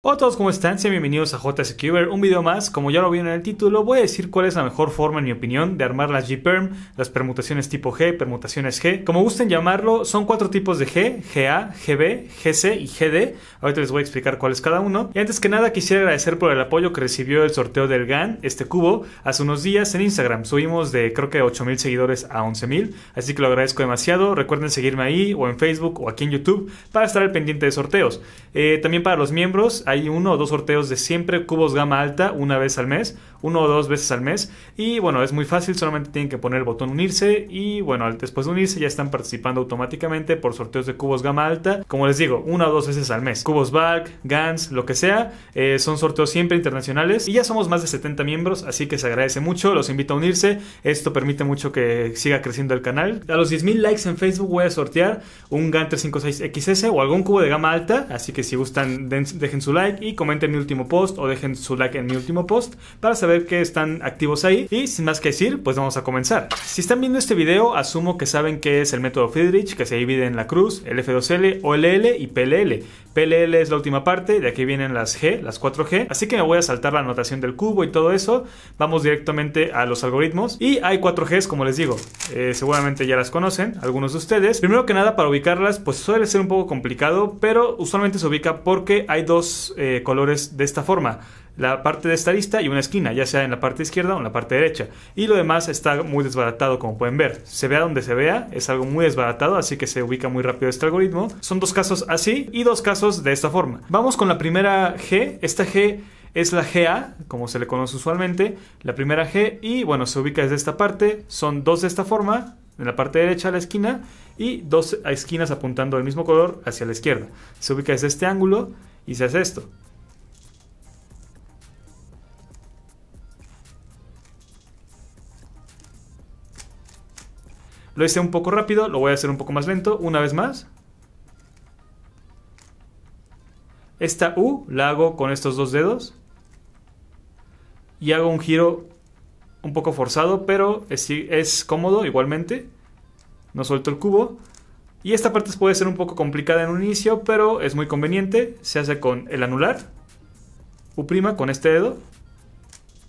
Hola a todos, ¿cómo están? Sean bienvenidos a JSCUber. un video más. Como ya lo vieron en el título, voy a decir cuál es la mejor forma, en mi opinión, de armar las G-Perm, las permutaciones tipo G, permutaciones G. Como gusten llamarlo, son cuatro tipos de G, GA, GB, GC y GD. Ahorita les voy a explicar cuál es cada uno. Y antes que nada, quisiera agradecer por el apoyo que recibió el sorteo del GAN, este cubo, hace unos días en Instagram. Subimos de creo que 8000 seguidores a 11000, así que lo agradezco demasiado. Recuerden seguirme ahí, o en Facebook, o aquí en YouTube, para estar al pendiente de sorteos. Eh, también para los miembros, hay uno o dos sorteos de siempre cubos gama alta una vez al mes, uno o dos veces al mes. Y bueno, es muy fácil, solamente tienen que poner el botón unirse y bueno, después de unirse ya están participando automáticamente por sorteos de cubos gama alta. Como les digo, una o dos veces al mes. Cubos back, GANS, lo que sea. Eh, son sorteos siempre internacionales y ya somos más de 70 miembros, así que se agradece mucho. Los invito a unirse. Esto permite mucho que siga creciendo el canal. A los 10.000 likes en Facebook voy a sortear un GAN 356XS o algún cubo de gama alta, así que si gustan dejen su like like y comenten mi último post o dejen su like en mi último post para saber que están activos ahí. Y sin más que decir, pues vamos a comenzar. Si están viendo este video, asumo que saben que es el método Friedrich, que se divide en la cruz, el F2L, OLL y PLL. PLL es la última parte, de aquí vienen las G, las 4G, así que me voy a saltar la anotación del cubo y todo eso. Vamos directamente a los algoritmos. Y hay 4 g como les digo, eh, seguramente ya las conocen, algunos de ustedes. Primero que nada, para ubicarlas, pues suele ser un poco complicado, pero usualmente se ubica porque hay dos eh, colores de esta forma. La parte de esta lista y una esquina, ya sea en la parte izquierda o en la parte derecha. Y lo demás está muy desbaratado, como pueden ver. Se vea donde se vea, es algo muy desbaratado, así que se ubica muy rápido este algoritmo. Son dos casos así y dos casos de esta forma. Vamos con la primera G. Esta G es la GA, como se le conoce usualmente, la primera G, y bueno, se ubica desde esta parte, son dos de esta forma, en la parte derecha a la esquina, y dos esquinas apuntando al mismo color hacia la izquierda. Se ubica desde este ángulo y se hace esto. Lo hice un poco rápido, lo voy a hacer un poco más lento, una vez más. Esta U la hago con estos dos dedos. Y hago un giro un poco forzado, pero es, es cómodo igualmente. No suelto el cubo. Y esta parte puede ser un poco complicada en un inicio, pero es muy conveniente. Se hace con el anular, U' con este dedo,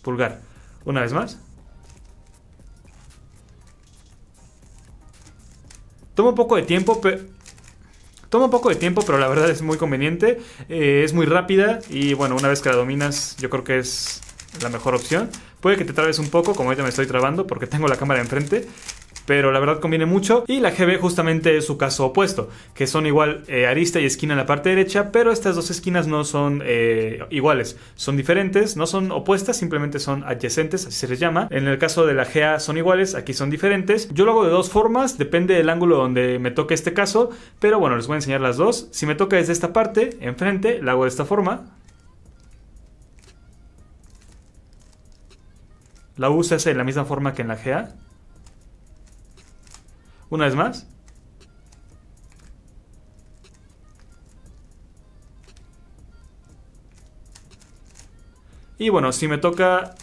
pulgar. Una vez más. Toma un poco de tiempo, pero... Toma un poco de tiempo, pero la verdad es muy conveniente. Eh, es muy rápida y bueno, una vez que la dominas, yo creo que es la mejor opción. Puede que te trabes un poco, como ahorita me estoy trabando porque tengo la cámara enfrente, pero la verdad conviene mucho. Y la GB justamente es su caso opuesto, que son igual eh, arista y esquina en la parte derecha, pero estas dos esquinas no son eh, iguales, son diferentes, no son opuestas, simplemente son adyacentes, así se les llama. En el caso de la GA son iguales, aquí son diferentes. Yo lo hago de dos formas, depende del ángulo donde me toque este caso, pero bueno, les voy a enseñar las dos. Si me toca desde esta parte, enfrente, la hago de esta forma, La U se de la misma forma que en la GA. Una vez más. Y bueno, si me toca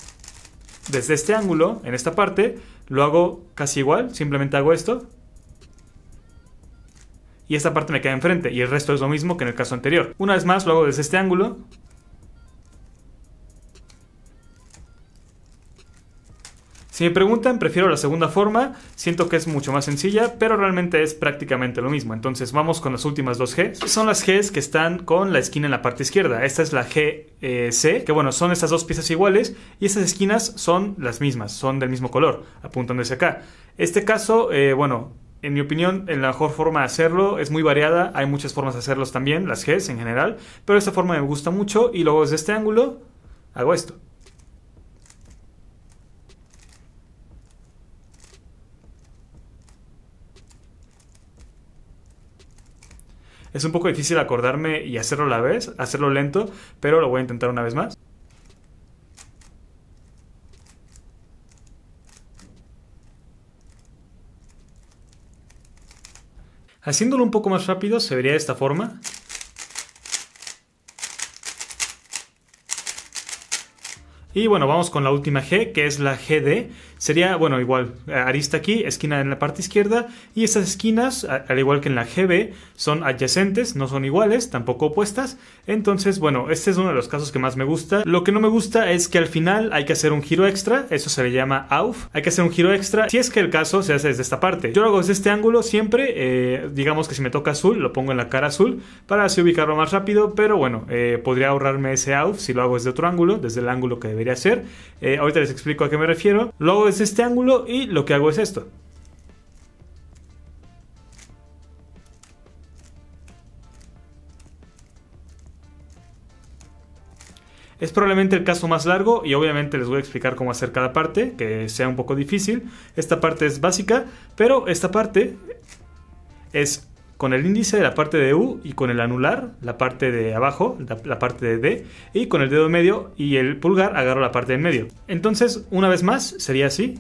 desde este ángulo, en esta parte, lo hago casi igual. Simplemente hago esto. Y esta parte me queda enfrente. Y el resto es lo mismo que en el caso anterior. Una vez más, lo hago desde este ángulo. Si me preguntan, prefiero la segunda forma, siento que es mucho más sencilla, pero realmente es prácticamente lo mismo. Entonces vamos con las últimas dos G. Son las Gs que están con la esquina en la parte izquierda. Esta es la Gc, eh, que bueno, son estas dos piezas iguales y estas esquinas son las mismas, son del mismo color, apuntándose acá. Este caso, eh, bueno, en mi opinión, la mejor forma de hacerlo es muy variada, hay muchas formas de hacerlos también, las Gs en general, pero esta forma me gusta mucho y luego desde este ángulo hago esto. Es un poco difícil acordarme y hacerlo a la vez, hacerlo lento, pero lo voy a intentar una vez más. Haciéndolo un poco más rápido se vería de esta forma. Y bueno, vamos con la última G, que es la GD. Sería, bueno, igual, eh, arista aquí, esquina en la parte izquierda, y estas esquinas, al igual que en la GB, son adyacentes, no son iguales, tampoco opuestas. Entonces, bueno, este es uno de los casos que más me gusta. Lo que no me gusta es que al final hay que hacer un giro extra, eso se le llama AUF, hay que hacer un giro extra, si es que el caso se hace desde esta parte. Yo lo hago desde este ángulo siempre, eh, digamos que si me toca azul, lo pongo en la cara azul, para así ubicarlo más rápido, pero bueno, eh, podría ahorrarme ese AUF si lo hago desde otro ángulo, desde el ángulo que debería ser. ahorita les explico a qué me refiero es este ángulo y lo que hago es esto. Es probablemente el caso más largo y obviamente les voy a explicar cómo hacer cada parte, que sea un poco difícil. Esta parte es básica, pero esta parte es con el índice la parte de U y con el anular la parte de abajo, la, parte de D, y con el dedo medio y el pulgar agarro la parte de en medio. Entonces, una vez más, sería así.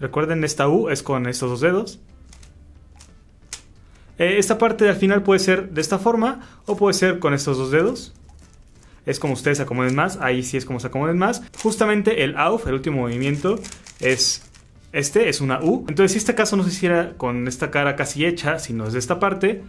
Recuerden, esta U es con estos dos dedos. Eh, esta parte al final puede ser de esta forma o puede ser con estos dos dedos es como ustedes se acomoden más, ahí sí es como se acomoden más. Justamente el AUF, el último movimiento, es este, es una U. Entonces si este caso no se hiciera con esta cara casi hecha, sino de esta parte,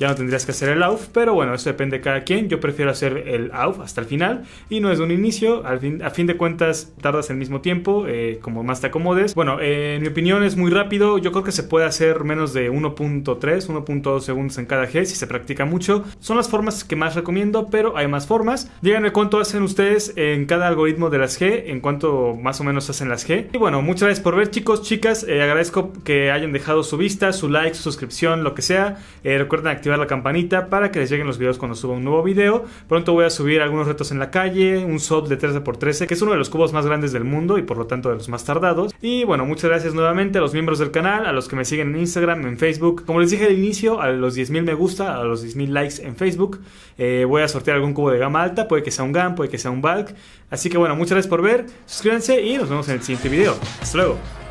ya no tendrías que hacer el AUF, pero bueno, eso depende de cada quien. Yo prefiero hacer el AUF hasta el final y no es un inicio. Al fin, a fin de cuentas, tardas el mismo tiempo, eh, como más te acomodes. Bueno, eh, en mi opinión es muy rápido. Yo creo que se puede hacer menos de 1.3, 1.2 segundos en cada G si se practica mucho. Son las formas que más recomiendo, pero hay más formas. Díganme cuánto hacen ustedes en cada algoritmo de las G, en cuánto más o menos hacen las G. Y bueno, muchas gracias por ver, chicos, chicas. Eh, agradezco que hayan dejado su vista, su like, su suscripción, lo que sea. recuerden activar la campanita para que les lleguen los videos cuando suba un nuevo video. Pronto voy a subir algunos retos en la calle, un sub de 13x13, que es uno de los cubos más grandes del mundo y por lo tanto de los más tardados. Y bueno, muchas gracias nuevamente a los miembros del canal, a los que me siguen en Instagram, en Facebook. Como les dije al inicio, a los 10.000 me gusta, a los 10.000 likes en Facebook. Eh, voy a sortear algún cubo de gama alta, puede que sea un GAN, puede que sea un Bulk. Así que bueno, muchas gracias por ver, suscríbanse y nos vemos en el siguiente video. Hasta luego.